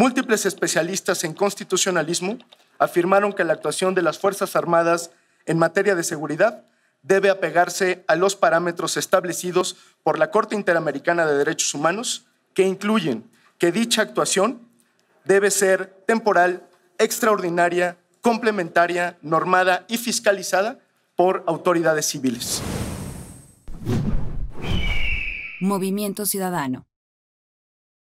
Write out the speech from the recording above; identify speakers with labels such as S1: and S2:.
S1: Múltiples especialistas en constitucionalismo afirmaron que la actuación de las Fuerzas Armadas en materia de seguridad debe apegarse a los parámetros establecidos por la Corte Interamericana de Derechos Humanos, que incluyen que dicha actuación debe ser temporal, extraordinaria, complementaria, normada y fiscalizada por autoridades civiles.
S2: Movimiento Ciudadano.